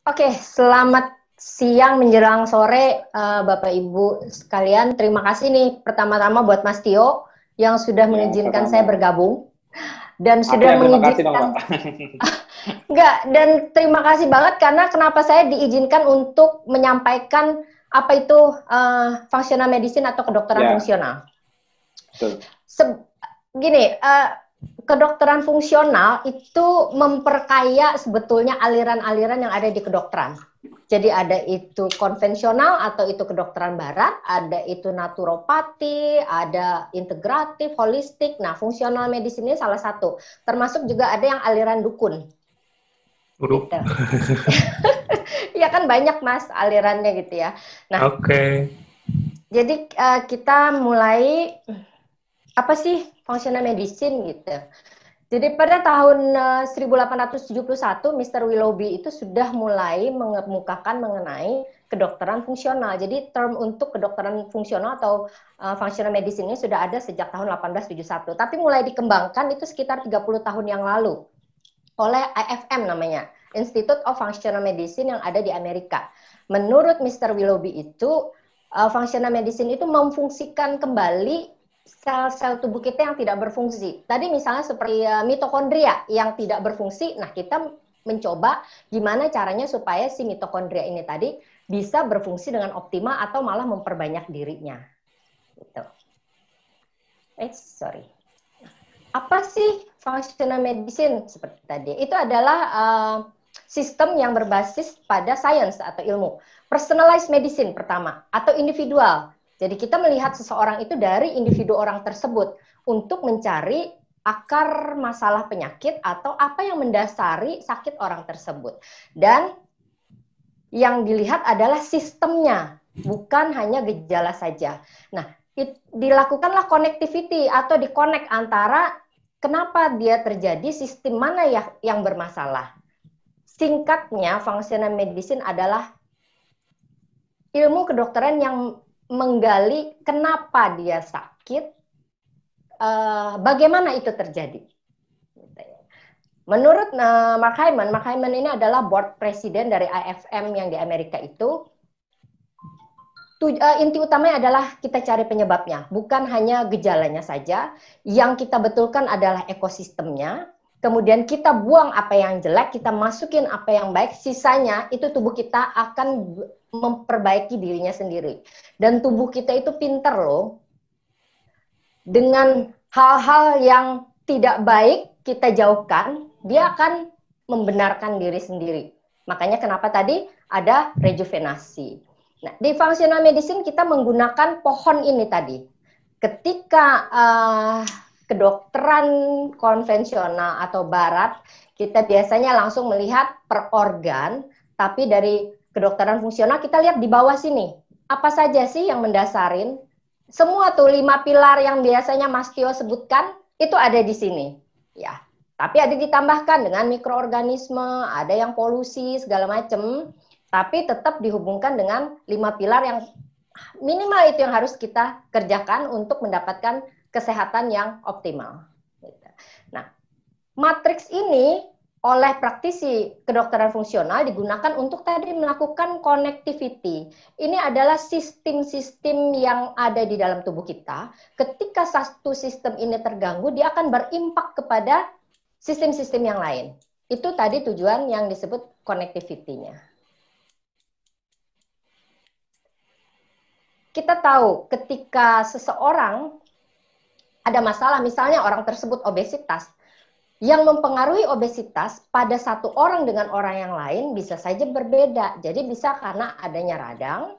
Oke, selamat siang menjelang sore uh, Bapak Ibu sekalian. Terima kasih nih pertama-tama buat Mas Tio yang sudah ya, mengizinkan saya bergabung dan sudah mengizinkan. Enggak, dan terima kasih banget karena kenapa saya diizinkan untuk menyampaikan apa itu uh, fungsional medicine atau kedokteran ya. fungsional. Betul. Se gini, uh, kedokteran fungsional itu memperkaya sebetulnya aliran-aliran yang ada di kedokteran. Jadi ada itu konvensional atau itu kedokteran barat, ada itu naturopati, ada integratif, holistik. Nah, fungsional medicine ini salah satu. Termasuk juga ada yang aliran dukun. Gitu. ya kan banyak mas alirannya gitu ya. Nah, Oke. Okay. Jadi uh, kita mulai apa sih functional medicine gitu. Jadi pada tahun 1871 eh, Mr. Willoughby itu sudah mulai mengemukakan mengenai kedokteran fungsional. Jadi term untuk kedokteran fungsional atau uh, functional medicine ini sudah ada sejak tahun 1871, tapi mulai dikembangkan itu sekitar 30 tahun yang lalu oleh IFM namanya, Institute of Functional Medicine yang ada di Amerika. Menurut Mr. Willoughby itu uh, functional medicine itu memfungsikan kembali sel-sel tubuh kita yang tidak berfungsi. Tadi misalnya seperti uh, mitokondria yang tidak berfungsi, nah kita mencoba gimana caranya supaya si mitokondria ini tadi bisa berfungsi dengan optimal atau malah memperbanyak dirinya. Gitu. Eh, sorry. Apa sih functional medicine seperti tadi? Itu adalah uh, sistem yang berbasis pada sains atau ilmu. Personalized medicine pertama atau individual jadi kita melihat seseorang itu dari individu orang tersebut untuk mencari akar masalah penyakit atau apa yang mendasari sakit orang tersebut. Dan yang dilihat adalah sistemnya, bukan hanya gejala saja. Nah, it, dilakukanlah connectivity atau dikonek antara kenapa dia terjadi, sistem mana yang, yang bermasalah. Singkatnya, functional medicine adalah ilmu kedokteran yang menggali kenapa dia sakit, uh, bagaimana itu terjadi. Gitu ya. Menurut uh, Mark Hyman, Mark Hyman ini adalah board president dari IFM yang di Amerika itu. Tuj uh, inti utamanya adalah kita cari penyebabnya, bukan hanya gejalanya saja. Yang kita betulkan adalah ekosistemnya, kemudian kita buang apa yang jelek, kita masukin apa yang baik, sisanya itu tubuh kita akan memperbaiki dirinya sendiri. Dan tubuh kita itu pinter loh. Dengan hal-hal yang tidak baik kita jauhkan, dia akan membenarkan diri sendiri. Makanya kenapa tadi ada rejuvenasi. Nah, di functional medicine kita menggunakan pohon ini tadi. Ketika uh, kedokteran konvensional atau barat, kita biasanya langsung melihat per organ, tapi dari kedokteran fungsional kita lihat di bawah sini. Apa saja sih yang mendasarin? Semua tuh lima pilar yang biasanya Mas Tio sebutkan, itu ada di sini. Ya, tapi ada ditambahkan dengan mikroorganisme, ada yang polusi, segala macam. Tapi tetap dihubungkan dengan lima pilar yang minimal itu yang harus kita kerjakan untuk mendapatkan kesehatan yang optimal. Gitu. Nah, matriks ini oleh praktisi kedokteran fungsional digunakan untuk tadi melakukan connectivity. Ini adalah sistem-sistem yang ada di dalam tubuh kita. Ketika satu sistem ini terganggu, dia akan berimpak kepada sistem-sistem yang lain. Itu tadi tujuan yang disebut connectivity-nya. Kita tahu ketika seseorang ada masalah misalnya orang tersebut obesitas yang mempengaruhi obesitas pada satu orang dengan orang yang lain bisa saja berbeda. Jadi bisa karena adanya radang,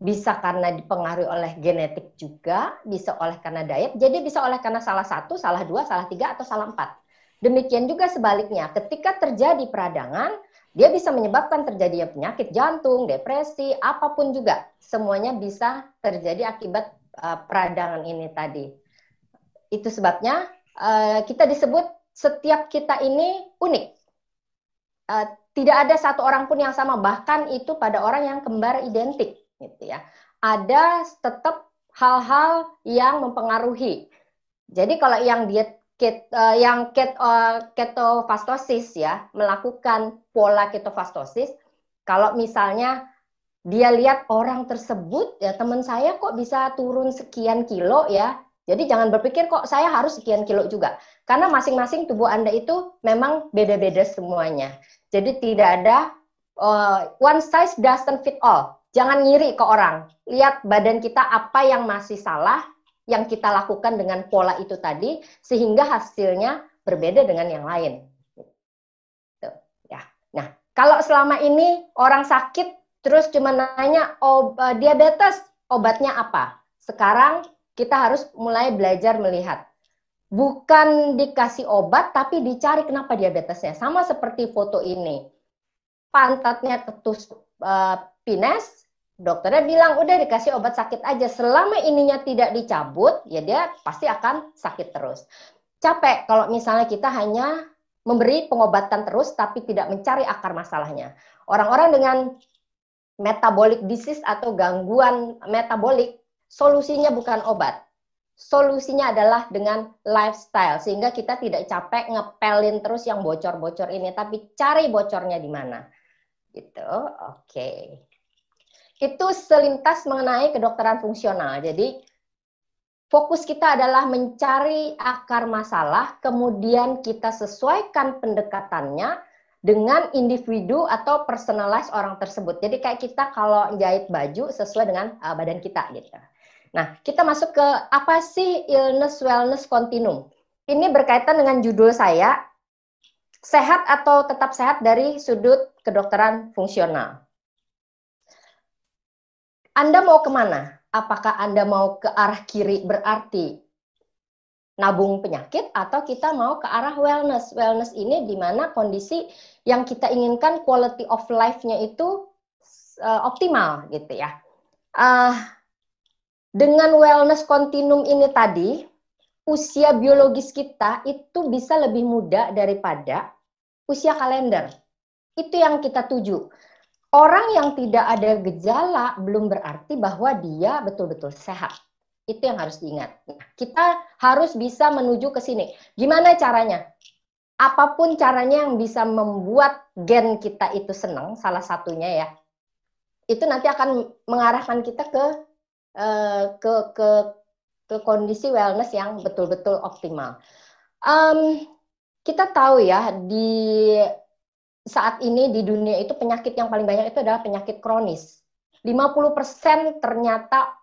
bisa karena dipengaruhi oleh genetik juga, bisa oleh karena diet, jadi bisa oleh karena salah satu, salah dua, salah tiga, atau salah empat. Demikian juga sebaliknya, ketika terjadi peradangan, dia bisa menyebabkan terjadinya penyakit jantung, depresi, apapun juga. Semuanya bisa terjadi akibat eh, peradangan ini tadi. Itu sebabnya uh, kita disebut setiap kita ini unik. Uh, tidak ada satu orang pun yang sama, bahkan itu pada orang yang kembar identik, gitu ya. Ada tetap hal-hal yang mempengaruhi. Jadi kalau yang diet ket, uh, yang ket, uh, ketofastosis ya melakukan pola ketofastosis, kalau misalnya dia lihat orang tersebut ya teman saya kok bisa turun sekian kilo ya jadi jangan berpikir kok saya harus sekian kilo juga. Karena masing-masing tubuh Anda itu memang beda-beda semuanya. Jadi tidak ada uh, one size doesn't fit all. Jangan ngiri ke orang. Lihat badan kita apa yang masih salah yang kita lakukan dengan pola itu tadi sehingga hasilnya berbeda dengan yang lain. Tuh, gitu, ya. Nah, kalau selama ini orang sakit terus cuma nanya oh, eh, diabetes obatnya apa? Sekarang kita harus mulai belajar melihat. Bukan dikasih obat, tapi dicari kenapa diabetesnya. Sama seperti foto ini. Pantatnya ketusuk uh, eh, pines, dokternya bilang udah dikasih obat sakit aja selama ininya tidak dicabut ya dia pasti akan sakit terus capek kalau misalnya kita hanya memberi pengobatan terus tapi tidak mencari akar masalahnya orang-orang dengan metabolic disease atau gangguan metabolik Solusinya bukan obat. Solusinya adalah dengan lifestyle sehingga kita tidak capek ngepelin terus yang bocor-bocor ini tapi cari bocornya di mana. Gitu. Oke. Okay. Itu selintas mengenai kedokteran fungsional. Jadi Fokus kita adalah mencari akar masalah, kemudian kita sesuaikan pendekatannya dengan individu atau personalize orang tersebut. Jadi kayak kita kalau jahit baju sesuai dengan uh, badan kita gitu. Nah, kita masuk ke apa sih illness wellness continuum? Ini berkaitan dengan judul saya, sehat atau tetap sehat dari sudut kedokteran fungsional. Anda mau kemana? Apakah Anda mau ke arah kiri berarti nabung penyakit atau kita mau ke arah wellness. Wellness ini di mana kondisi yang kita inginkan quality of life-nya itu eh, optimal gitu ya. Uh, dengan wellness continuum ini tadi, usia biologis kita itu bisa lebih muda daripada usia kalender. Itu yang kita tuju. Orang yang tidak ada gejala belum berarti bahwa dia betul-betul sehat. Itu yang harus diingat. Nah, kita harus bisa menuju ke sini. Gimana caranya? Apapun caranya yang bisa membuat gen kita itu senang, salah satunya ya, itu nanti akan mengarahkan kita ke uh, ke ke ke kondisi wellness yang betul-betul optimal. Um, kita tahu ya di saat ini di dunia itu penyakit yang paling banyak itu adalah penyakit kronis. 50% ternyata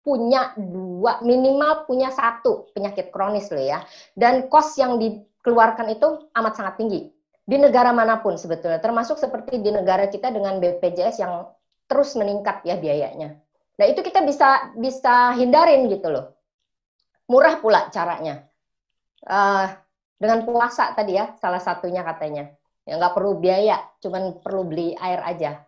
punya dua minimal punya satu penyakit kronis loh ya dan kos yang dikeluarkan itu amat sangat tinggi di negara manapun sebetulnya termasuk seperti di negara kita dengan BPJS yang terus meningkat ya biayanya Nah, itu kita bisa bisa hindarin gitu loh. Murah pula caranya. Uh, dengan puasa tadi ya, salah satunya katanya. Ya nggak perlu biaya, cuman perlu beli air aja.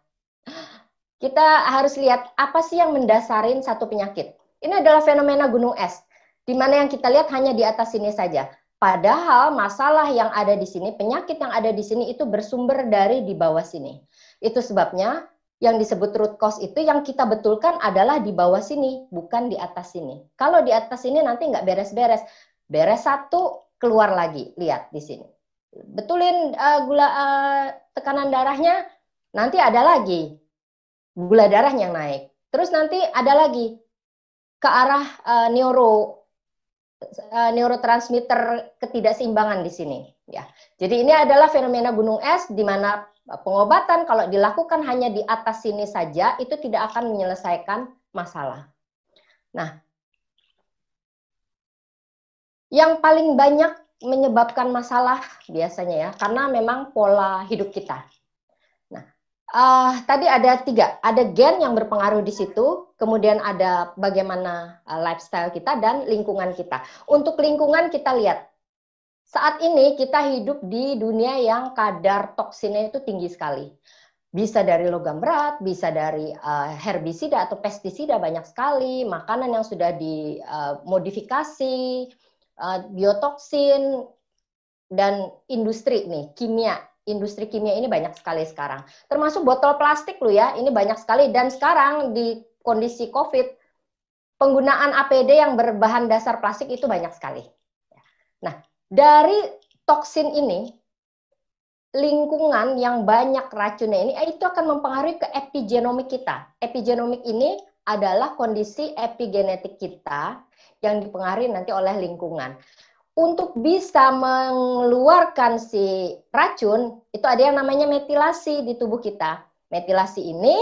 Kita harus lihat apa sih yang mendasarin satu penyakit. Ini adalah fenomena gunung es, di mana yang kita lihat hanya di atas sini saja. Padahal masalah yang ada di sini, penyakit yang ada di sini itu bersumber dari di bawah sini. Itu sebabnya yang disebut root cause itu yang kita betulkan adalah di bawah sini, bukan di atas sini. Kalau di atas sini nanti nggak beres-beres. Beres satu, keluar lagi. Lihat di sini. Betulin uh, gula uh, tekanan darahnya, nanti ada lagi gula darah yang naik. Terus nanti ada lagi ke arah uh, neuro neurotransmitter ketidakseimbangan di sini ya. Jadi ini adalah fenomena gunung es di mana pengobatan kalau dilakukan hanya di atas sini saja itu tidak akan menyelesaikan masalah. Nah, yang paling banyak menyebabkan masalah biasanya ya karena memang pola hidup kita. Nah, uh, tadi ada tiga, ada gen yang berpengaruh di situ, kemudian ada bagaimana eh, lifestyle kita dan lingkungan kita. Untuk lingkungan kita lihat saat ini kita hidup di dunia yang kadar toksinnya itu tinggi sekali. Bisa dari logam berat, bisa dari uh, herbisida atau pestisida banyak sekali, makanan yang sudah dimodifikasi, eh, uh, eh, biotoksin, dan industri nih, kimia. Industri kimia ini banyak sekali sekarang. Termasuk botol plastik lu ya, ini banyak sekali. Dan sekarang di kondisi COVID, penggunaan APD yang berbahan dasar plastik itu banyak sekali. Nah, dari toksin ini lingkungan yang banyak racunnya ini eh, itu akan mempengaruhi ke epigenomik kita. Epigenomik ini adalah kondisi epigenetik kita yang dipengaruhi nanti oleh lingkungan. Untuk bisa mengeluarkan si racun, itu ada yang namanya metilasi di tubuh kita. Metilasi ini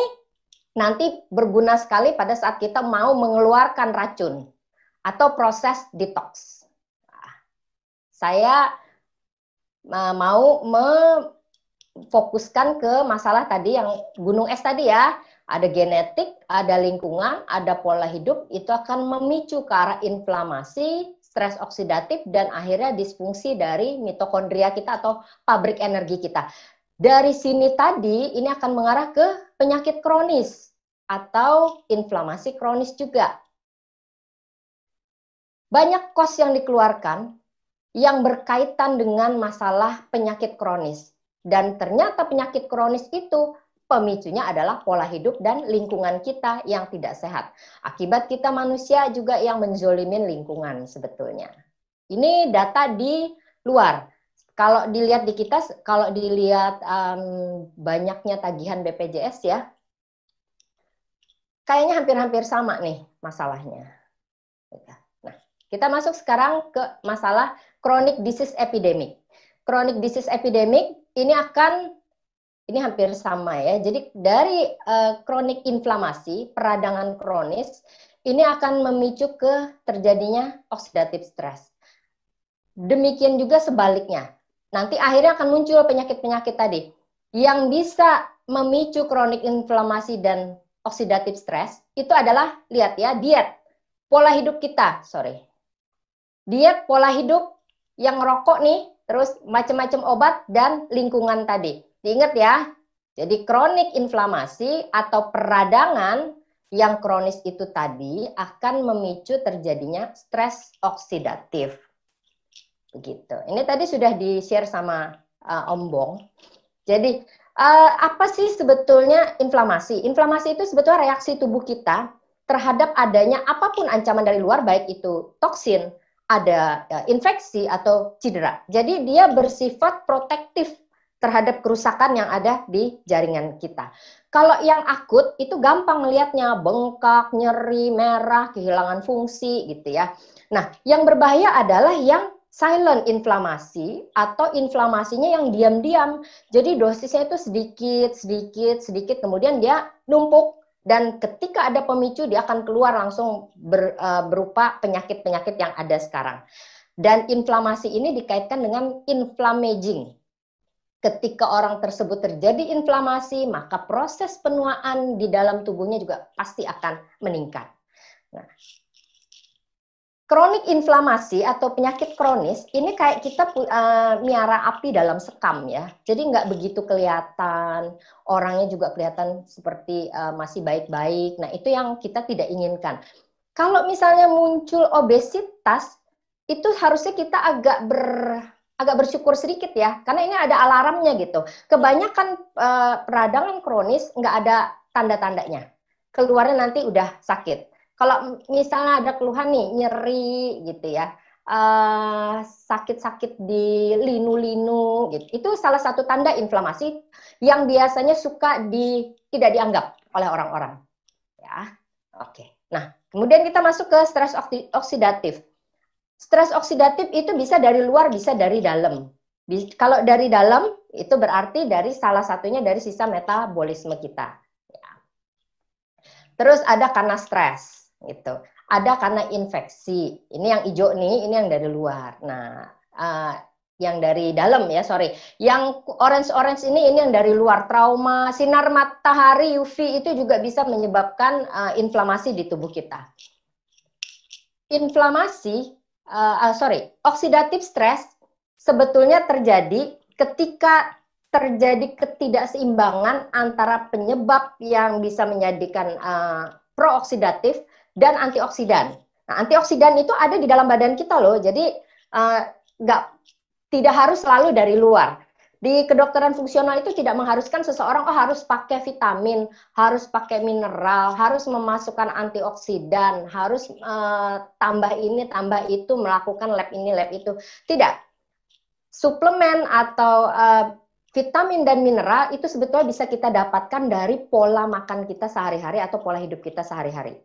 nanti berguna sekali pada saat kita mau mengeluarkan racun atau proses detox saya mau memfokuskan ke masalah tadi yang gunung es tadi ya. Ada genetik, ada lingkungan, ada pola hidup, itu akan memicu ke arah inflamasi, stres oksidatif, dan akhirnya disfungsi dari mitokondria kita atau pabrik energi kita. Dari sini tadi, ini akan mengarah ke penyakit kronis atau inflamasi kronis juga. Banyak kos yang dikeluarkan yang berkaitan dengan masalah penyakit kronis. Dan ternyata penyakit kronis itu pemicunya adalah pola hidup dan lingkungan kita yang tidak sehat. Akibat kita manusia juga yang menzolimin lingkungan sebetulnya. Ini data di luar. Kalau dilihat di kita, kalau dilihat um, banyaknya tagihan BPJS ya, kayaknya hampir-hampir sama nih masalahnya. Nah, kita masuk sekarang ke masalah chronic disease epidemic. Chronic disease epidemic ini akan ini hampir sama ya. Jadi dari uh, eh, kronik inflamasi, peradangan kronis ini akan memicu ke terjadinya oxidative stress. Demikian juga sebaliknya. Nanti akhirnya akan muncul penyakit-penyakit tadi yang bisa memicu kronik inflamasi dan oksidatif stress itu adalah lihat ya diet, pola hidup kita, sorry. Diet, pola hidup yang ngerokok nih, terus macam-macam obat dan lingkungan tadi. Diingat ya. Jadi kronik inflamasi atau peradangan yang kronis itu tadi akan memicu terjadinya stres oksidatif. Begitu. Ini tadi sudah di-share sama uh, Om Bong. Jadi uh, apa sih sebetulnya inflamasi? Inflamasi itu sebetulnya reaksi tubuh kita terhadap adanya apapun ancaman dari luar baik itu toksin, ada e, infeksi atau cedera. Jadi dia bersifat protektif terhadap kerusakan yang ada di jaringan kita. Kalau yang akut itu gampang melihatnya bengkak, nyeri, merah, kehilangan fungsi gitu ya. Nah, yang berbahaya adalah yang silent inflamasi atau inflamasinya yang diam-diam. Jadi dosisnya itu sedikit, sedikit, sedikit kemudian dia numpuk dan ketika ada pemicu dia akan keluar langsung ber, eh, berupa penyakit-penyakit yang ada sekarang. Dan inflamasi ini dikaitkan dengan inflamaging. Ketika orang tersebut terjadi inflamasi, maka proses penuaan di dalam tubuhnya juga pasti akan meningkat. Nah, kronik inflamasi atau penyakit kronis ini kayak kita uh, miara api dalam sekam ya. Jadi nggak begitu kelihatan, orangnya juga kelihatan seperti uh, masih baik-baik. Nah itu yang kita tidak inginkan. Kalau misalnya muncul obesitas, itu harusnya kita agak ber agak bersyukur sedikit ya, karena ini ada alarmnya gitu. Kebanyakan uh, peradangan kronis nggak ada tanda-tandanya. Keluarnya nanti udah sakit kalau misalnya ada keluhan nih nyeri gitu ya eh, sakit-sakit uh, di linu-linu gitu itu salah satu tanda inflamasi yang biasanya suka di tidak dianggap oleh orang-orang ya oke okay. nah kemudian kita masuk ke stres oksidatif stres oksidatif itu bisa dari luar bisa dari dalam di, kalau dari dalam itu berarti dari salah satunya dari sisa metabolisme kita ya. terus ada karena stres gitu. Ada karena infeksi. Ini yang hijau nih, ini yang dari luar. Nah, uh, yang dari dalam ya, sorry. Yang orange-orange ini, ini yang dari luar. Trauma, sinar matahari UV itu juga bisa menyebabkan uh, inflamasi di tubuh kita. Inflamasi, uh, uh, sorry, oksidatif stres sebetulnya terjadi ketika terjadi ketidakseimbangan antara penyebab yang bisa menjadikan uh, prooksidatif dan antioksidan. Nah, antioksidan itu ada di dalam badan kita loh, jadi eh, nggak uh, tidak harus selalu dari luar. Di kedokteran fungsional itu tidak mengharuskan seseorang oh harus pakai vitamin, harus pakai mineral, harus memasukkan antioksidan, harus uh, tambah ini, tambah itu, melakukan lab ini, lab itu. Tidak. Suplemen atau uh, vitamin dan mineral itu sebetulnya bisa kita dapatkan dari pola makan kita sehari-hari atau pola hidup kita sehari-hari.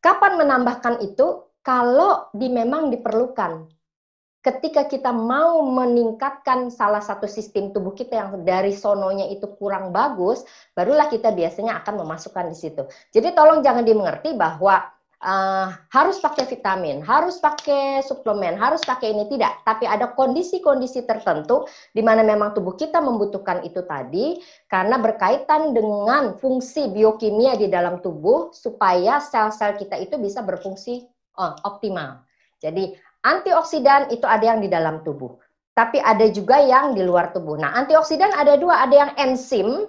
Kapan menambahkan itu? Kalau di, memang diperlukan. Ketika kita mau meningkatkan salah satu sistem tubuh kita yang dari sononya itu kurang bagus, barulah kita biasanya akan memasukkan di situ. Jadi tolong jangan dimengerti bahwa Eh, harus pakai vitamin, harus pakai suplemen, harus pakai ini tidak, tapi ada kondisi-kondisi tertentu di mana memang tubuh kita membutuhkan itu tadi karena berkaitan dengan fungsi biokimia di dalam tubuh supaya sel-sel kita itu bisa berfungsi uh, optimal. Jadi antioksidan itu ada yang di dalam tubuh, tapi ada juga yang di luar tubuh. Nah, antioksidan ada dua, ada yang enzim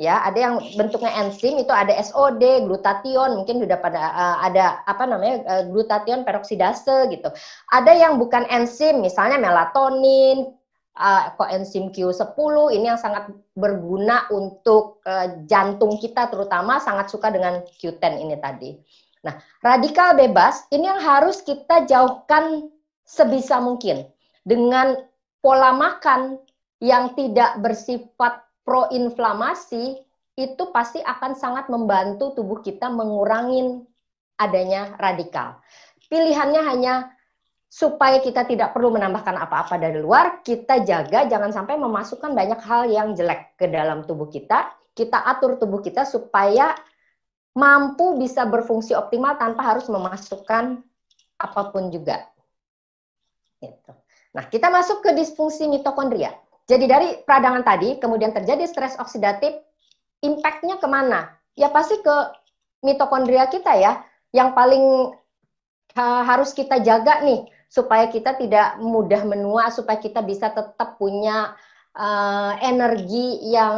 ya ada yang bentuknya enzim itu ada SOD glutation mungkin sudah pada uh, ada apa namanya uh, eh, glutation peroksidase gitu ada yang bukan enzim misalnya melatonin uh, eh, koenzim Q10 ini yang sangat berguna untuk uh, jantung kita terutama sangat suka dengan Q10 ini tadi nah radikal bebas ini yang harus kita jauhkan sebisa mungkin dengan pola makan yang tidak bersifat proinflamasi itu pasti akan sangat membantu tubuh kita mengurangi adanya radikal. Pilihannya hanya supaya kita tidak perlu menambahkan apa-apa dari luar, kita jaga jangan sampai memasukkan banyak hal yang jelek ke dalam tubuh kita. Kita atur tubuh kita supaya mampu bisa berfungsi optimal tanpa harus memasukkan apapun juga. Gitu. Nah, kita masuk ke disfungsi mitokondria. Jadi dari peradangan tadi, kemudian terjadi stres oksidatif, impact-nya kemana? Ya pasti ke mitokondria kita ya, yang paling ha, harus kita jaga nih, supaya kita tidak mudah menua, supaya kita bisa tetap punya uh, energi yang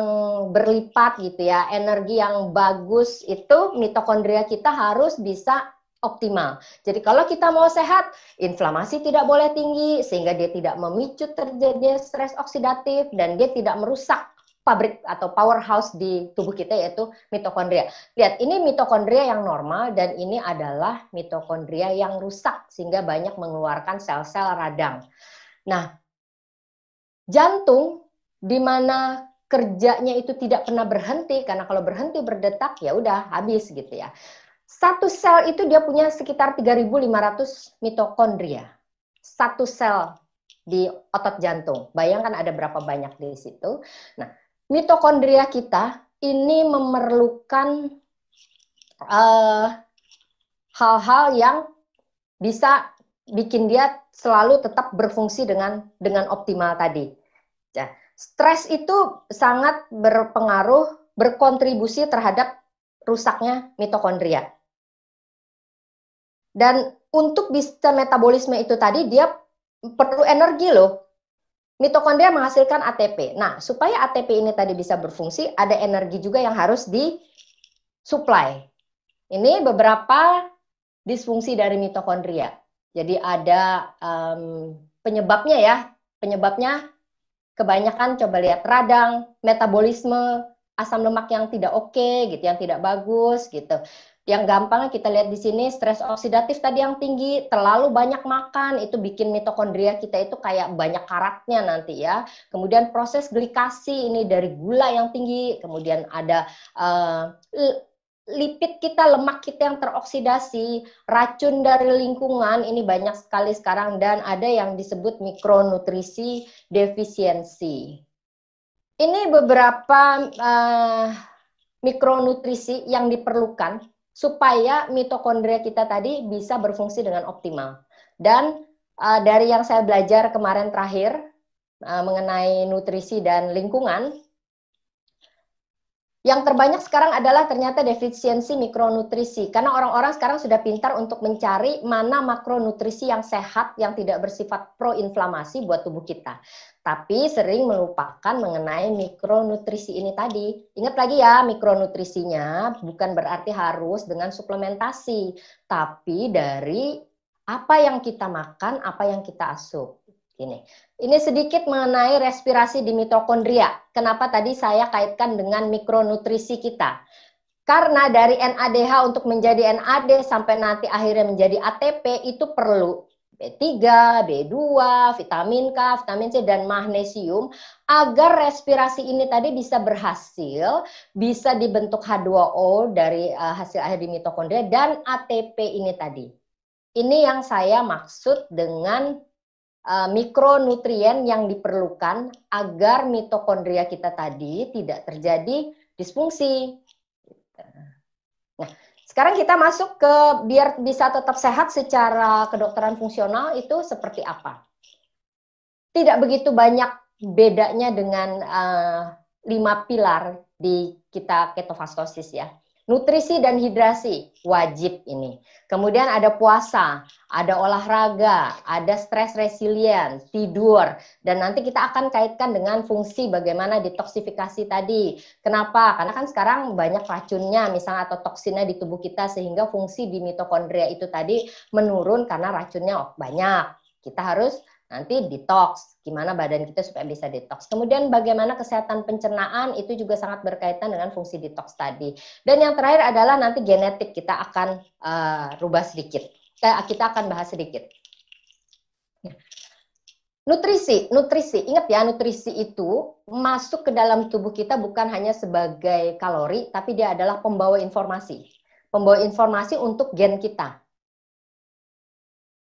berlipat gitu ya, energi yang bagus itu mitokondria kita harus bisa optimal. Jadi kalau kita mau sehat, inflamasi tidak boleh tinggi sehingga dia tidak memicu terjadinya stres oksidatif dan dia tidak merusak pabrik atau powerhouse di tubuh kita yaitu mitokondria. Lihat, ini mitokondria yang normal dan ini adalah mitokondria yang rusak sehingga banyak mengeluarkan sel-sel radang. Nah, jantung di mana kerjanya itu tidak pernah berhenti karena kalau berhenti berdetak ya udah habis gitu ya. Satu sel itu dia punya sekitar 3.500 mitokondria. Satu sel di otot jantung. Bayangkan ada berapa banyak di situ. Nah, mitokondria kita ini memerlukan eh, hal-hal uh, yang bisa bikin dia selalu tetap berfungsi dengan dengan optimal tadi. Ya. Stres itu sangat berpengaruh, berkontribusi terhadap rusaknya mitokondria. Dan untuk bisa metabolisme itu tadi dia perlu energi loh. Mitokondria menghasilkan ATP. Nah, supaya ATP ini tadi bisa berfungsi, ada energi juga yang harus disuplai. Ini beberapa disfungsi dari mitokondria. Jadi ada um, penyebabnya ya, penyebabnya kebanyakan coba lihat radang, metabolisme, asam lemak yang tidak oke okay, gitu, yang tidak bagus gitu yang gampang kita lihat di sini stres oksidatif tadi yang tinggi, terlalu banyak makan itu bikin mitokondria kita itu kayak banyak karatnya nanti ya. Kemudian proses glikasi ini dari gula yang tinggi, kemudian ada uh, lipid kita, lemak kita yang teroksidasi, racun dari lingkungan ini banyak sekali sekarang dan ada yang disebut mikronutrisi defisiensi. Ini beberapa uh, mikronutrisi yang diperlukan supaya mitokondria kita tadi bisa berfungsi dengan optimal. Dan uh, dari yang saya belajar kemarin terakhir uh, mengenai nutrisi dan lingkungan, yang terbanyak sekarang adalah ternyata defisiensi mikronutrisi karena orang-orang sekarang sudah pintar untuk mencari mana makronutrisi yang sehat yang tidak bersifat proinflamasi buat tubuh kita. Tapi sering melupakan mengenai mikronutrisi ini tadi. Ingat lagi ya, mikronutrisinya bukan berarti harus dengan suplementasi, tapi dari apa yang kita makan, apa yang kita asup. Ini. Ini sedikit mengenai respirasi di mitokondria. Kenapa tadi saya kaitkan dengan mikronutrisi kita? Karena dari NADH untuk menjadi NAD sampai nanti akhirnya menjadi ATP itu perlu B3, B2, vitamin K, vitamin C, dan magnesium agar respirasi ini tadi bisa berhasil, bisa dibentuk H2O dari eh, hasil akhir di mitokondria dan ATP ini tadi. Ini yang saya maksud dengan Eh, mikronutrien yang diperlukan agar mitokondria kita tadi tidak terjadi disfungsi. Nah, sekarang kita masuk ke biar bisa tetap sehat secara kedokteran fungsional itu seperti apa? Tidak begitu banyak bedanya dengan uh, lima pilar di kita ketofastosis ya. Nutrisi dan hidrasi wajib ini. Kemudian ada puasa, ada olahraga, ada stres resilient, tidur, dan nanti kita akan kaitkan dengan fungsi bagaimana detoksifikasi tadi. Kenapa? Karena kan sekarang banyak racunnya misalnya atau toksinnya di tubuh kita sehingga fungsi di mitokondria itu tadi menurun karena racunnya banyak. Kita harus Nanti detox, gimana badan kita supaya bisa detox. Kemudian bagaimana kesehatan pencernaan itu juga sangat berkaitan dengan fungsi detox tadi. Dan yang terakhir adalah nanti genetik kita akan uh, rubah sedikit. Kita akan bahas sedikit. Ya. Nutrisi, nutrisi, ingat ya nutrisi itu masuk ke dalam tubuh kita bukan hanya sebagai kalori, tapi dia adalah pembawa informasi. Pembawa informasi untuk gen kita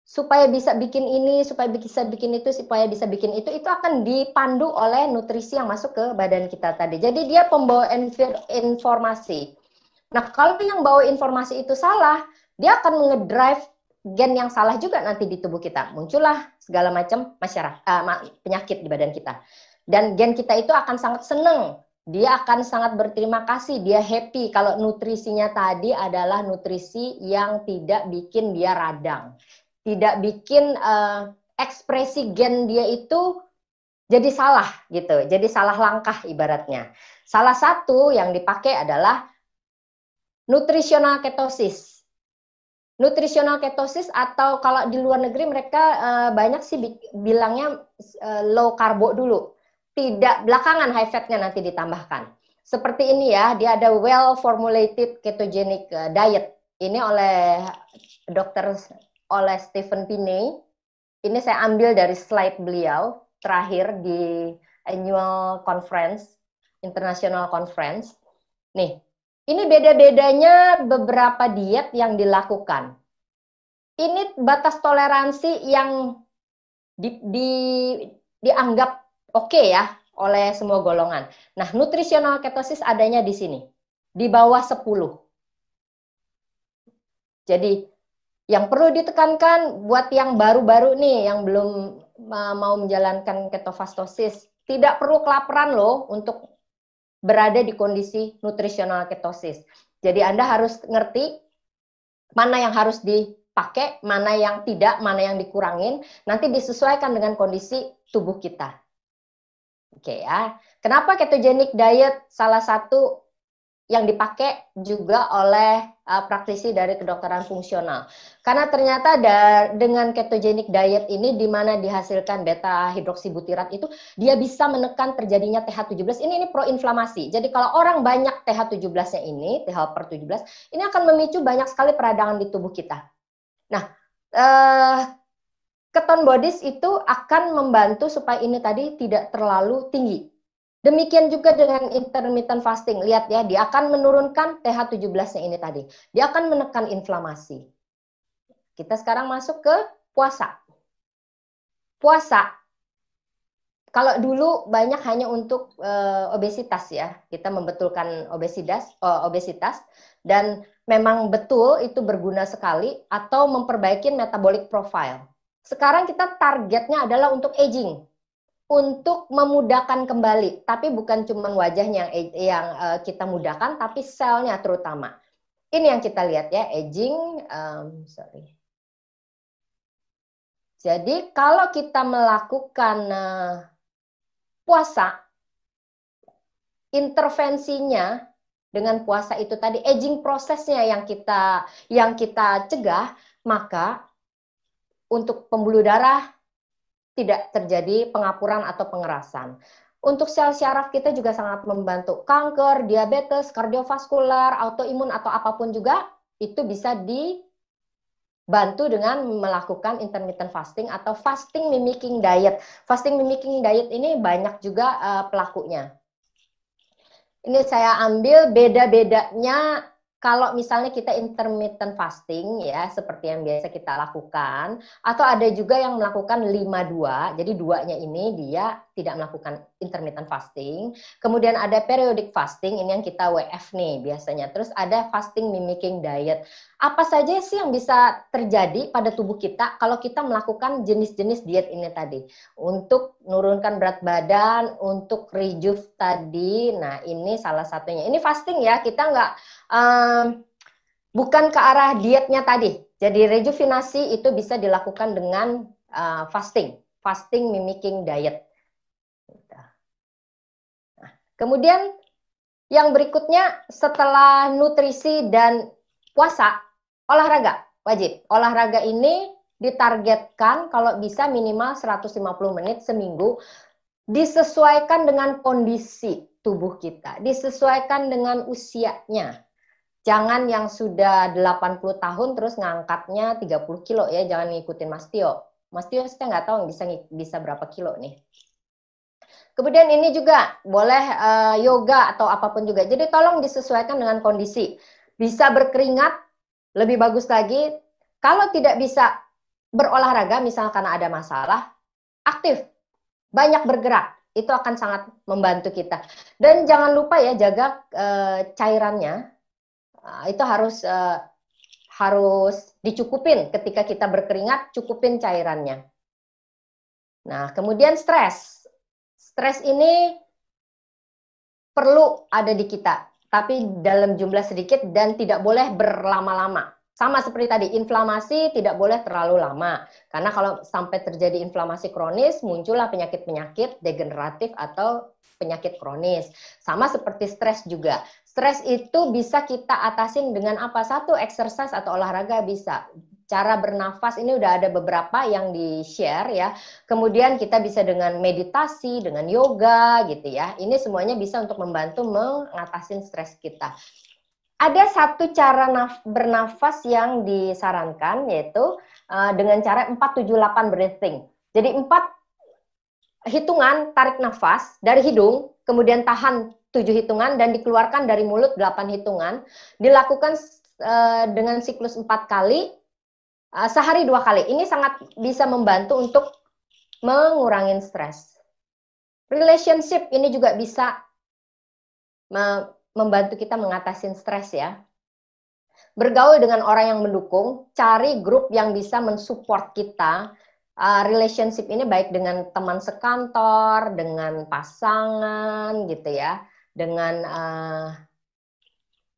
supaya bisa bikin ini, supaya bisa bikin itu, supaya bisa bikin itu, itu akan dipandu oleh nutrisi yang masuk ke badan kita tadi. Jadi dia pembawa informasi. Nah, kalau yang bawa informasi itu salah, dia akan ngedrive gen yang salah juga nanti di tubuh kita. Muncullah segala macam masyarakat uh, eh, penyakit di badan kita. Dan gen kita itu akan sangat seneng. Dia akan sangat berterima kasih, dia happy kalau nutrisinya tadi adalah nutrisi yang tidak bikin dia radang tidak bikin uh, ekspresi gen dia itu jadi salah gitu, jadi salah langkah ibaratnya. Salah satu yang dipakai adalah nutritional ketosis. Nutritional ketosis atau kalau di luar negeri mereka uh, banyak sih bilangnya uh, low karbo dulu. Tidak belakangan high fatnya nanti ditambahkan. Seperti ini ya, dia ada well formulated ketogenic diet. Ini oleh dokter oleh Stephen Pinney. Ini saya ambil dari slide beliau terakhir di annual conference, international conference. Nih, ini beda-bedanya beberapa diet yang dilakukan. Ini batas toleransi yang di, di, dianggap oke okay ya oleh semua golongan. Nah, nutritional ketosis adanya di sini, di bawah 10. Jadi yang perlu ditekankan buat yang baru-baru nih yang belum mau menjalankan ketofastosis tidak perlu kelaparan loh untuk berada di kondisi nutrisional ketosis. Jadi Anda harus ngerti mana yang harus dipakai, mana yang tidak, mana yang dikurangin, nanti disesuaikan dengan kondisi tubuh kita. Oke ya. Kenapa ketogenic diet salah satu yang dipakai juga oleh uh, praktisi dari kedokteran fungsional. Karena ternyata da, dengan ketogenic diet ini di mana dihasilkan beta hidroksibutirat itu dia bisa menekan terjadinya TH17. Ini ini proinflamasi. Jadi kalau orang banyak TH17-nya ini, TH per 17, ini akan memicu banyak sekali peradangan di tubuh kita. Nah, eh keton bodies itu akan membantu supaya ini tadi tidak terlalu tinggi Demikian juga dengan intermittent fasting. Lihat ya, dia akan menurunkan TH17-nya ini tadi. Dia akan menekan inflamasi. Kita sekarang masuk ke puasa. Puasa. Kalau dulu banyak hanya untuk e, obesitas ya. Kita membetulkan obesitas, e, eh, obesitas dan memang betul itu berguna sekali atau memperbaiki metabolic profile. Sekarang kita targetnya adalah untuk aging untuk memudahkan kembali, tapi bukan cuma wajahnya yang yang uh, kita mudahkan, tapi selnya terutama. Ini yang kita lihat ya, aging. Um, sorry. Jadi kalau kita melakukan uh, puasa, intervensinya dengan puasa itu tadi aging prosesnya yang kita yang kita cegah, maka untuk pembuluh darah tidak terjadi pengapuran atau pengerasan. Untuk sel syaraf kita juga sangat membantu. Kanker, diabetes, kardiovaskular, autoimun atau apapun juga itu bisa dibantu dengan melakukan intermittent fasting atau fasting mimicking diet. Fasting mimicking diet ini banyak juga uh, pelakunya. Ini saya ambil beda-bedanya kalau misalnya kita intermittent fasting ya seperti yang biasa kita lakukan atau ada juga yang melakukan 5-2 jadi duanya ini dia tidak melakukan intermittent fasting kemudian ada periodic fasting ini yang kita WF nih biasanya terus ada fasting mimicking diet apa saja sih yang bisa terjadi pada tubuh kita kalau kita melakukan jenis-jenis diet ini tadi untuk menurunkan berat badan untuk rejuve tadi nah ini salah satunya ini fasting ya kita nggak uh, bukan ke arah dietnya tadi. Jadi rejuvenasi itu bisa dilakukan dengan uh, fasting, fasting mimicking diet. Nah, kemudian yang berikutnya setelah nutrisi dan puasa, olahraga wajib. Olahraga ini ditargetkan kalau bisa minimal 150 menit seminggu disesuaikan dengan kondisi tubuh kita, disesuaikan dengan usianya. Jangan yang sudah 80 tahun terus ngangkatnya 30 kilo ya, jangan ngikutin Mas Tio. Mas Tio saya nggak tahu bisa bisa berapa kilo nih. Kemudian ini juga boleh uh, yoga atau apapun juga. Jadi tolong disesuaikan dengan kondisi. Bisa berkeringat, lebih bagus lagi. Kalau tidak bisa berolahraga, misal karena ada masalah, aktif, banyak bergerak. Itu akan sangat membantu kita. Dan jangan lupa ya jaga uh, cairannya, Ah, itu harus uh, harus dicukupin ketika kita berkeringat, cukupin cairannya. Nah, kemudian stres. Stres ini perlu ada di kita, tapi dalam jumlah sedikit dan tidak boleh berlama-lama. Sama seperti tadi, inflamasi tidak boleh terlalu lama. Karena kalau sampai terjadi inflamasi kronis, muncullah penyakit-penyakit degeneratif atau penyakit kronis. Sama seperti stres juga. Stres itu bisa kita atasin dengan apa? Satu, exercise atau olahraga bisa cara bernafas ini udah ada beberapa yang di share ya. Kemudian kita bisa dengan meditasi, dengan yoga gitu ya. Ini semuanya bisa untuk membantu mengatasi stres kita. Ada satu cara bernafas yang disarankan yaitu uh, dengan cara 478 breathing. Jadi 4 hitungan tarik nafas dari hidung, kemudian tahan tujuh hitungan dan dikeluarkan dari mulut delapan hitungan dilakukan uh, dengan siklus empat kali uh, sehari dua kali ini sangat bisa membantu untuk mengurangi stres relationship ini juga bisa me membantu kita mengatasi stres ya bergaul dengan orang yang mendukung cari grup yang bisa mensupport kita eh, relationship ini baik dengan teman sekantor, dengan pasangan gitu ya dengan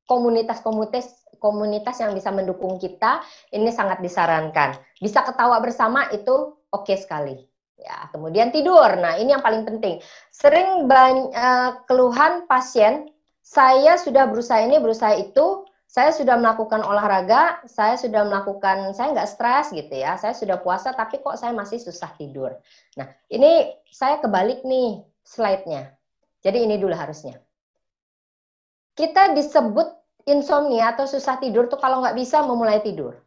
komunitas-komunitas eh, uh, komunitas yang bisa mendukung kita ini sangat disarankan. Bisa ketawa bersama itu oke okay sekali. Ya, kemudian tidur. Nah, ini yang paling penting. Sering banyak, uh, eh, keluhan pasien, saya sudah berusaha ini, berusaha itu, saya sudah melakukan olahraga, saya sudah melakukan, saya nggak stres gitu ya, saya sudah puasa, tapi kok saya masih susah tidur. Nah, ini saya kebalik nih slide-nya. Jadi ini dulu harusnya kita disebut insomnia atau susah tidur tuh kalau nggak bisa memulai tidur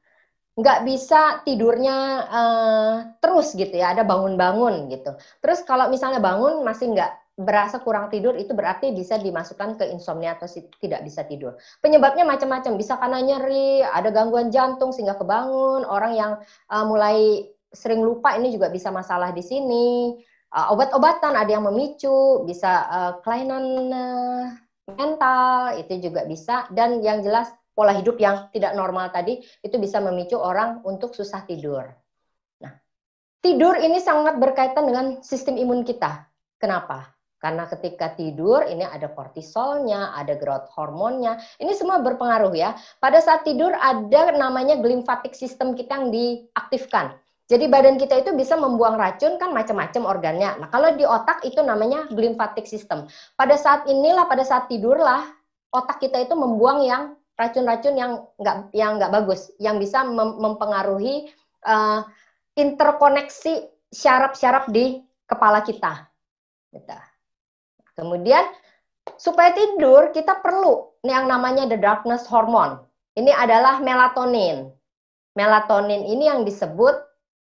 nggak bisa tidurnya uh, terus gitu ya ada bangun-bangun gitu terus kalau misalnya bangun masih nggak berasa kurang tidur itu berarti bisa dimasukkan ke insomnia atau tidak bisa tidur penyebabnya macam-macam bisa karena nyeri ada gangguan jantung sehingga kebangun orang yang uh, mulai sering lupa ini juga bisa masalah di sini eh, obat-obatan ada yang memicu bisa uh, kelainan uh, mental itu juga bisa dan yang jelas pola hidup yang tidak normal tadi itu bisa memicu orang untuk susah tidur. Nah, tidur ini sangat berkaitan dengan sistem imun kita. Kenapa? Karena ketika tidur ini ada kortisolnya, ada growth hormonnya. Ini semua berpengaruh ya. Pada saat tidur ada namanya glimfatik sistem kita yang diaktifkan. Jadi badan kita itu bisa membuang racun kan macam-macam organnya. Nah, kalau di otak itu namanya glymphatic system. Pada saat inilah, pada saat tidurlah otak kita itu membuang yang racun-racun yang nggak yang nggak bagus, yang bisa mem mempengaruhi uh, interkoneksi syaraf-syaraf di kepala kita. Gitu. Kemudian supaya tidur kita perlu yang namanya the darkness hormone. Ini adalah melatonin. Melatonin ini yang disebut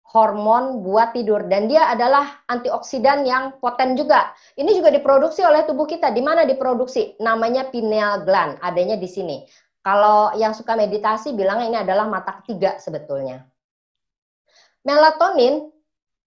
hormon buat tidur dan dia adalah antioksidan yang poten juga. Ini juga diproduksi oleh tubuh kita. Di mana diproduksi? Namanya pineal gland, adanya di sini. Kalau yang suka meditasi bilang ini adalah mata ketiga sebetulnya. Melatonin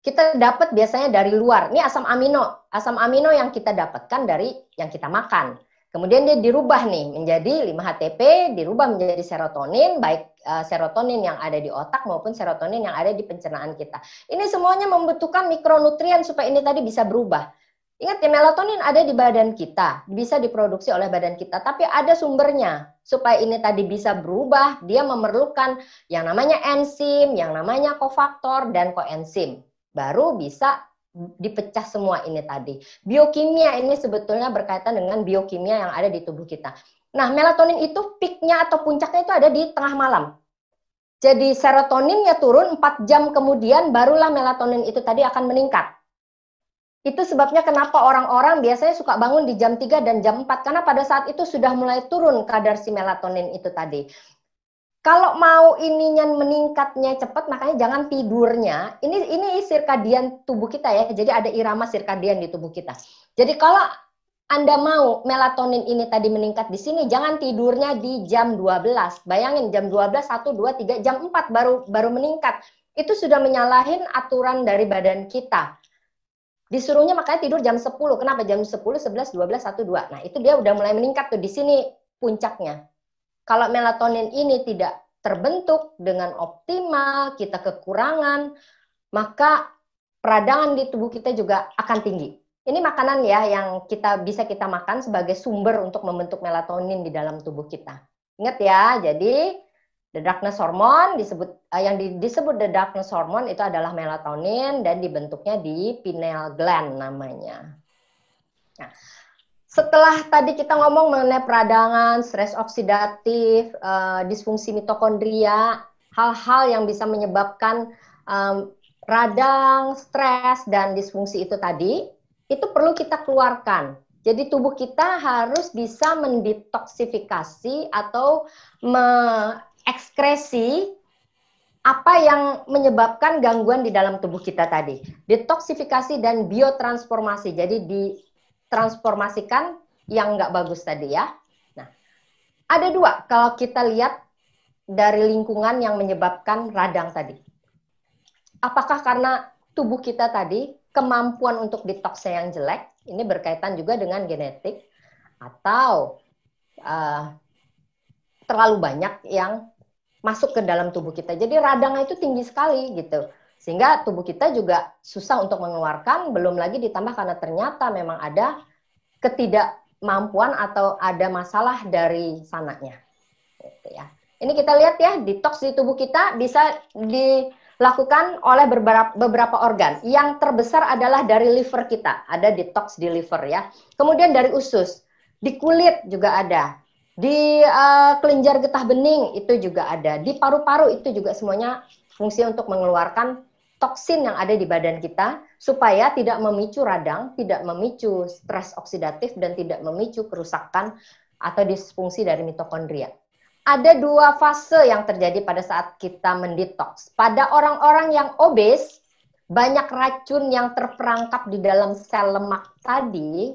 kita dapat biasanya dari luar. Ini asam amino. Asam amino yang kita dapatkan dari yang kita makan. Kemudian dia dirubah nih menjadi 5-HTP, dirubah menjadi serotonin, baik eh, serotonin yang ada di otak maupun serotonin yang ada di pencernaan kita. Ini semuanya membutuhkan mikronutrien supaya ini tadi bisa berubah. Ingat ya, melatonin ada di badan kita, bisa diproduksi oleh badan kita, tapi ada sumbernya. Supaya ini tadi bisa berubah, dia memerlukan yang namanya enzim, yang namanya kofaktor, dan koenzim. Baru bisa dipecah semua ini tadi. Biokimia ini sebetulnya berkaitan dengan biokimia yang ada di tubuh kita. Nah, melatonin itu peaknya atau puncaknya itu ada di tengah malam. Jadi serotoninnya turun 4 jam kemudian barulah melatonin itu tadi akan meningkat. Itu sebabnya kenapa orang-orang biasanya suka bangun di jam 3 dan jam 4 karena pada saat itu sudah mulai turun kadar si melatonin itu tadi. Kalau mau ininya meningkatnya cepat, makanya jangan tidurnya. Ini ini sirkadian tubuh kita ya. Jadi ada irama sirkadian di tubuh kita. Jadi kalau anda mau melatonin ini tadi meningkat di sini, jangan tidurnya di jam 12. Bayangin jam 12, 1, 2, 3, jam 4 baru baru meningkat. Itu sudah menyalahin aturan dari badan kita. Disuruhnya makanya tidur jam 10. Kenapa jam 10, 11, 12, 1, 2. Nah, itu dia udah mulai meningkat tuh di sini puncaknya. Kalau melatonin ini tidak terbentuk dengan optimal, kita kekurangan, maka peradangan di tubuh kita juga akan tinggi. Ini makanan ya yang kita bisa kita makan sebagai sumber untuk membentuk melatonin di dalam tubuh kita. Ingat ya, jadi the darkness hormone disebut eh, yang disebut the darkness hormone itu adalah melatonin dan dibentuknya di pineal gland namanya. Nah, setelah tadi kita ngomong mengenai peradangan, stres oksidatif, uh, disfungsi mitokondria, hal-hal yang bisa menyebabkan um, radang, stres, dan disfungsi itu tadi, itu perlu kita keluarkan. Jadi tubuh kita harus bisa mendetoksifikasi atau mengekskresi apa yang menyebabkan gangguan di dalam tubuh kita tadi. Detoksifikasi dan biotransformasi. Jadi di transformasikan yang nggak bagus tadi ya. Nah, ada dua kalau kita lihat dari lingkungan yang menyebabkan radang tadi. Apakah karena tubuh kita tadi kemampuan untuk detoksnya yang jelek, ini berkaitan juga dengan genetik, atau uh, terlalu banyak yang masuk ke dalam tubuh kita. Jadi radangnya itu tinggi sekali gitu. Sehingga tubuh kita juga susah untuk mengeluarkan, belum lagi ditambah karena ternyata memang ada ketidakmampuan atau ada masalah dari sananya. Gitu ya. Ini kita lihat ya, detox di tubuh kita bisa dilakukan oleh beberapa, organ. Yang terbesar adalah dari liver kita, ada detox di liver ya. Kemudian dari usus, di kulit juga ada, di uh, eh, kelenjar getah bening itu juga ada, di paru-paru itu juga semuanya fungsi untuk mengeluarkan toksin yang ada di badan kita supaya tidak memicu radang, tidak memicu stres oksidatif dan tidak memicu kerusakan atau disfungsi dari mitokondria. Ada dua fase yang terjadi pada saat kita mendetoks. Pada orang-orang yang obes, banyak racun yang terperangkap di dalam sel lemak tadi.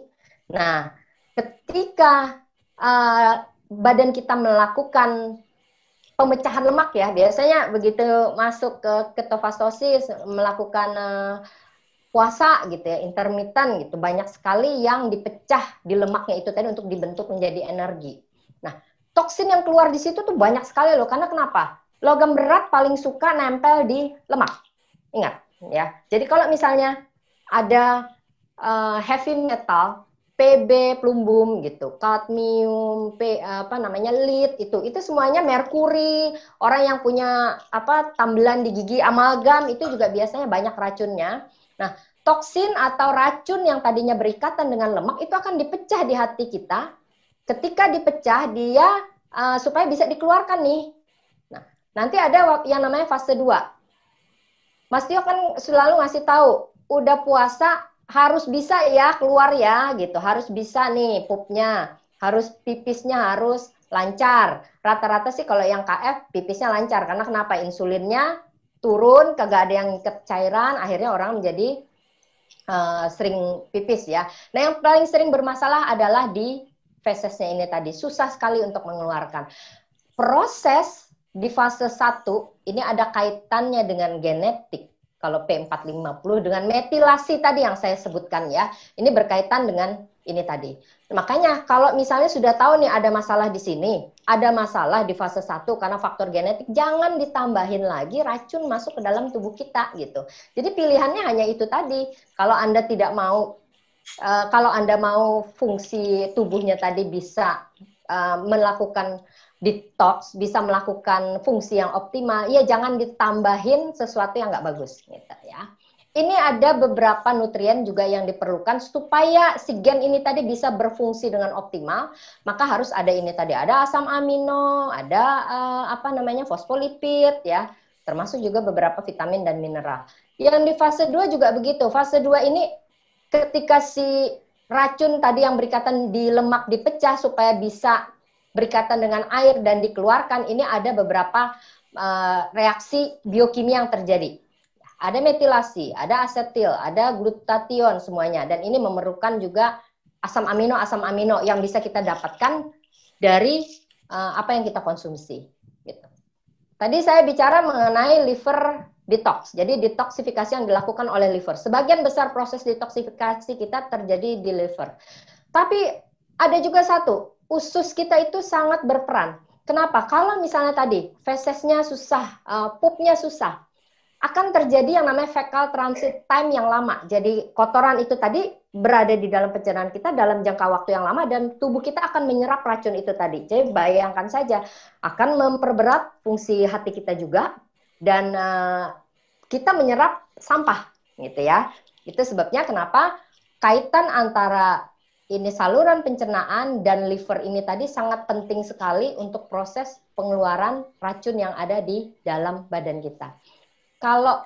Nah, ketika uh, badan kita melakukan pemecahan lemak ya. Biasanya begitu masuk ke ketofastosis melakukan uh, puasa gitu ya, intermittent gitu. Banyak sekali yang dipecah di lemaknya itu tadi untuk dibentuk menjadi energi. Nah, toksin yang keluar di situ tuh banyak sekali loh. Karena kenapa? Logam berat paling suka nempel di lemak. Ingat ya. Jadi kalau misalnya ada uh, heavy metal PB, plumbum gitu, kadmium, P, apa namanya lead itu, itu semuanya merkuri. Orang yang punya apa tambelan di gigi amalgam itu juga biasanya banyak racunnya. Nah, toksin atau racun yang tadinya berikatan dengan lemak itu akan dipecah di hati kita. Ketika dipecah dia uh, supaya bisa dikeluarkan nih. Nah, nanti ada yang namanya fase 2. Mas Tio kan selalu ngasih tahu, udah puasa harus bisa ya keluar ya gitu, harus bisa nih pupnya, harus pipisnya harus lancar. Rata-rata sih kalau yang KF pipisnya lancar karena kenapa insulinnya turun, kagak ada yang ikat cairan, akhirnya orang menjadi uh, sering pipis ya. Nah yang paling sering bermasalah adalah di fesesnya ini tadi susah sekali untuk mengeluarkan. Proses di fase 1 ini ada kaitannya dengan genetik kalau P450 dengan metilasi tadi yang saya sebutkan ya. Ini berkaitan dengan ini tadi. Makanya kalau misalnya sudah tahu nih ada masalah di sini, ada masalah di fase 1 karena faktor genetik, jangan ditambahin lagi racun masuk ke dalam tubuh kita gitu. Jadi pilihannya hanya itu tadi. Kalau Anda tidak mau uh, kalau Anda mau fungsi tubuhnya tadi bisa uh, melakukan detox, bisa melakukan fungsi yang optimal, ya jangan ditambahin sesuatu yang nggak bagus gitu ya. Ini ada beberapa nutrien juga yang diperlukan supaya si gen ini tadi bisa berfungsi dengan optimal, maka harus ada ini tadi, ada asam amino, ada uh, apa namanya fosfolipid ya, termasuk juga beberapa vitamin dan mineral. Yang di fase 2 juga begitu. Fase 2 ini ketika si racun tadi yang berikatan di lemak dipecah supaya bisa berkaitan dengan air dan dikeluarkan ini ada beberapa eh, reaksi biokimia yang terjadi. Ada metilasi, ada asetil, ada glutation semuanya dan ini memerlukan juga asam amino asam amino yang bisa kita dapatkan dari eh, apa yang kita konsumsi. Gitu. Tadi saya bicara mengenai liver detox. Jadi detoksifikasi yang dilakukan oleh liver. Sebagian besar proses detoksifikasi kita terjadi di liver. Tapi ada juga satu usus kita itu sangat berperan. Kenapa? Kalau misalnya tadi fesesnya susah, uh, pupnya susah, akan terjadi yang namanya fecal transit time yang lama. Jadi kotoran itu tadi berada di dalam pencernaan kita dalam jangka waktu yang lama dan tubuh kita akan menyerap racun itu tadi. Jadi bayangkan saja akan memperberat fungsi hati kita juga dan uh, kita menyerap sampah gitu ya. Itu sebabnya kenapa kaitan antara ini saluran pencernaan dan liver ini tadi sangat penting sekali untuk proses pengeluaran racun yang ada di dalam badan kita. Kalau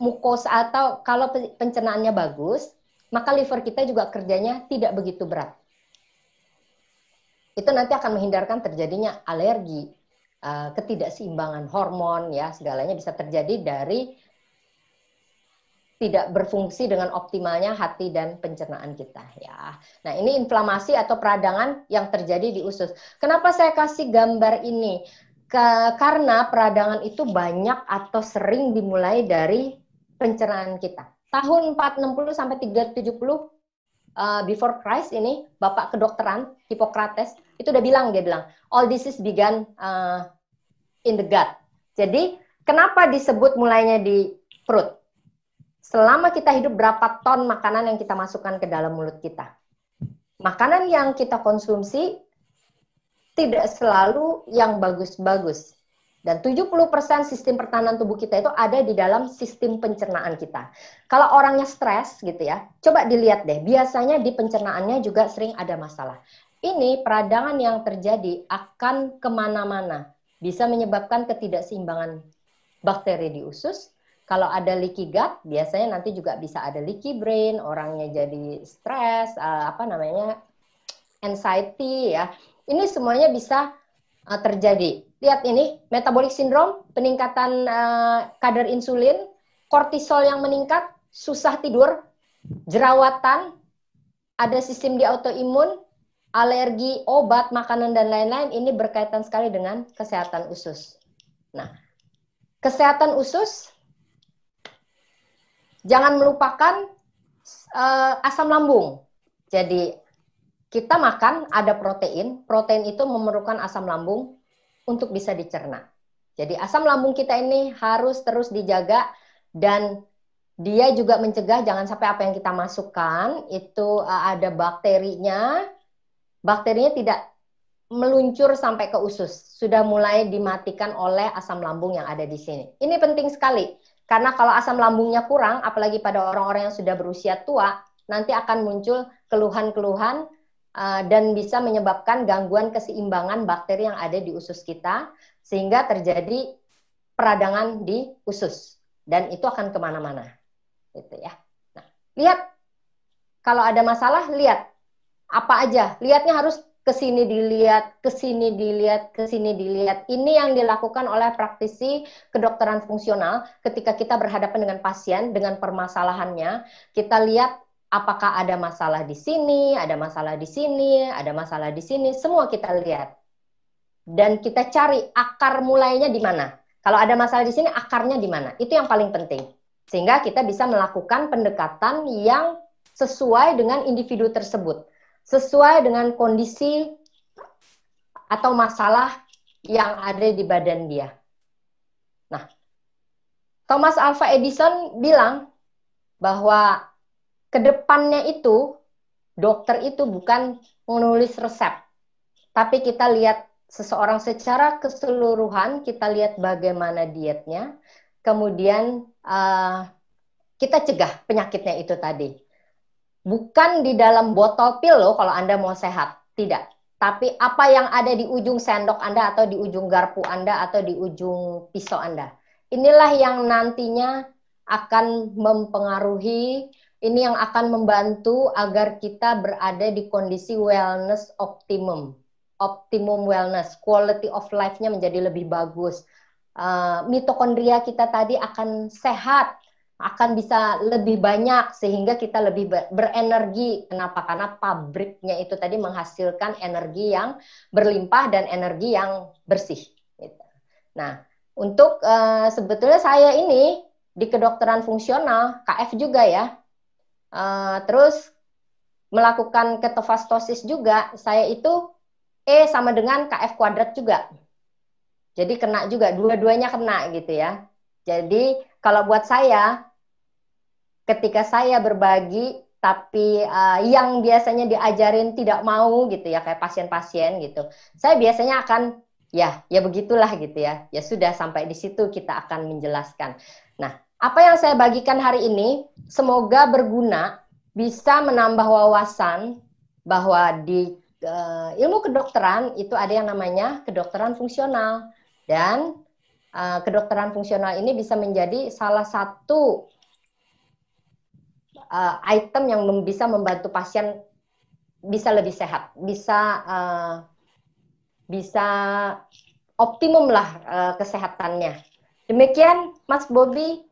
mukosa atau kalau pencernaannya bagus, maka liver kita juga kerjanya tidak begitu berat. Itu nanti akan menghindarkan terjadinya alergi, eh, ketidakseimbangan hormon ya segalanya bisa terjadi dari tidak berfungsi dengan optimalnya hati dan pencernaan kita ya. Nah, ini inflamasi atau peradangan yang terjadi di usus. Kenapa saya kasih gambar ini? Ke, karena peradangan itu banyak atau sering dimulai dari pencernaan kita. Tahun 460 sampai 370 uh, eh, before Christ ini bapak kedokteran Hippocrates itu udah bilang dia bilang all disease began uh, in the gut. Jadi, kenapa disebut mulainya di perut? selama kita hidup berapa ton makanan yang kita masukkan ke dalam mulut kita. Makanan yang kita konsumsi tidak selalu yang bagus-bagus. Dan 70% sistem pertahanan tubuh kita itu ada di dalam sistem pencernaan kita. Kalau orangnya stres gitu ya, coba dilihat deh, biasanya di pencernaannya juga sering ada masalah. Ini peradangan yang terjadi akan kemana-mana. Bisa menyebabkan ketidakseimbangan bakteri di usus, kalau ada leaky gut, biasanya nanti juga bisa ada leaky brain, orangnya jadi stres, eh, apa namanya, anxiety ya. Ini semuanya bisa eh, terjadi. Lihat ini, metabolic syndrome, peningkatan eh, kadar insulin, kortisol yang meningkat, susah tidur, jerawatan, ada sistem di autoimun, alergi, obat, makanan, dan lain-lain ini berkaitan sekali dengan kesehatan usus. Nah, kesehatan usus jangan melupakan uh, asam lambung. Jadi kita makan ada protein, protein itu memerlukan asam lambung untuk bisa dicerna. Jadi asam lambung kita ini harus terus dijaga dan dia juga mencegah jangan sampai apa yang kita masukkan itu uh, ada bakterinya. Bakterinya tidak meluncur sampai ke usus, sudah mulai dimatikan oleh asam lambung yang ada di sini. Ini penting sekali karena kalau asam lambungnya kurang, apalagi pada orang-orang yang sudah berusia tua, nanti akan muncul keluhan-keluhan uh, dan bisa menyebabkan gangguan keseimbangan bakteri yang ada di usus kita, sehingga terjadi peradangan di usus. Dan itu akan kemana-mana. Gitu ya. Nah, lihat. Kalau ada masalah, lihat. Apa aja. Lihatnya harus ke sini dilihat, ke sini dilihat, ke sini dilihat. Ini yang dilakukan oleh praktisi kedokteran fungsional ketika kita berhadapan dengan pasien dengan permasalahannya. Kita lihat apakah ada masalah di sini, ada masalah di sini, ada masalah di sini. Semua kita lihat dan kita cari akar mulainya di mana. Kalau ada masalah di sini, akarnya di mana? Itu yang paling penting. Sehingga kita bisa melakukan pendekatan yang sesuai dengan individu tersebut sesuai dengan kondisi atau masalah yang ada di badan dia. Nah, Thomas Alva Edison bilang bahwa kedepannya itu dokter itu bukan menulis resep, tapi kita lihat seseorang secara keseluruhan, kita lihat bagaimana dietnya, kemudian uh, kita cegah penyakitnya itu tadi bukan di dalam botol pil loh kalau Anda mau sehat. Tidak. Tapi apa yang ada di ujung sendok Anda atau di ujung garpu Anda atau di ujung pisau Anda. Inilah yang nantinya akan mempengaruhi, ini yang akan membantu agar kita berada di kondisi wellness optimum. Optimum wellness, quality of life-nya menjadi lebih bagus. Uh, mitokondria kita tadi akan sehat, akan bisa lebih banyak sehingga kita lebih berenergi. Kenapa? Karena pabriknya itu tadi menghasilkan energi yang berlimpah dan energi yang bersih. Gitu. Nah, untuk eh, sebetulnya saya ini di kedokteran fungsional KF juga ya. Eh, terus melakukan ketofastosis juga, saya itu E sama dengan KF kuadrat juga. Jadi kena juga, dua-duanya kena gitu ya. Jadi kalau buat saya, ketika saya berbagi tapi uh, yang biasanya diajarin tidak mau gitu ya kayak pasien-pasien gitu. Saya biasanya akan ya ya begitulah gitu ya. Ya sudah sampai di situ kita akan menjelaskan. Nah, apa yang saya bagikan hari ini semoga berguna, bisa menambah wawasan bahwa di uh, ilmu kedokteran itu ada yang namanya kedokteran fungsional dan Eh, kedokteran fungsional ini bisa menjadi salah satu uh, item yang mem bisa membantu pasien bisa lebih sehat, bisa uh, bisa optimum lah uh, kesehatannya. Demikian Mas Bobi